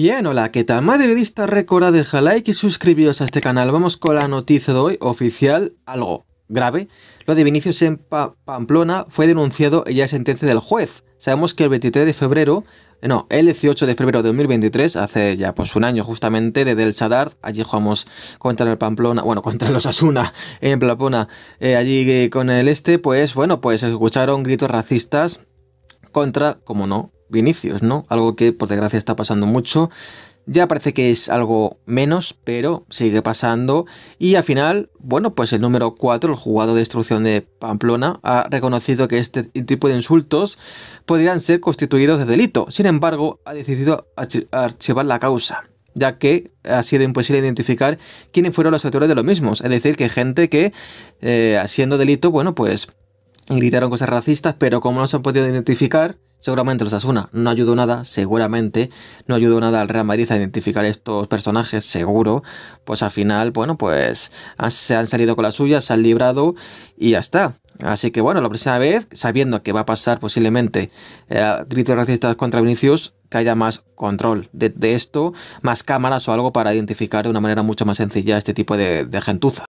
Bien, hola, ¿qué tal? Madridista, recordad dejar like y suscribiros a este canal. Vamos con la noticia de hoy, oficial, algo grave. Lo de Vinicius en Pamplona fue denunciado y ya es sentencia del juez. Sabemos que el 23 de febrero, eh, no, el 18 de febrero de 2023, hace ya pues un año justamente, desde el Sadar, allí jugamos contra el Pamplona, bueno, contra los Asuna eh, en Plapona, eh, allí con el este, pues bueno, pues escucharon gritos racistas contra, como no, Vinicius, ¿no? Algo que por desgracia está pasando mucho. Ya parece que es algo menos, pero sigue pasando. Y al final, bueno, pues el número 4, el jugador de destrucción de Pamplona, ha reconocido que este tipo de insultos podrían ser constituidos de delito. Sin embargo, ha decidido archivar la causa ya que ha sido imposible identificar quiénes fueron los autores de los mismos. Es decir, que gente que, haciendo eh, delito, bueno, pues gritaron cosas racistas, pero como no se han podido identificar, seguramente los Asuna no ayudó nada, seguramente no ayudó nada al Real Madrid a identificar estos personajes, seguro, pues al final, bueno, pues se han salido con la suya, se han librado y ya está. Así que bueno, la próxima vez, sabiendo que va a pasar posiblemente eh, gritos racistas contra Vinicius, que haya más control de, esto, más cámaras o algo para identificar de una manera mucho más sencilla este tipo de gentuza.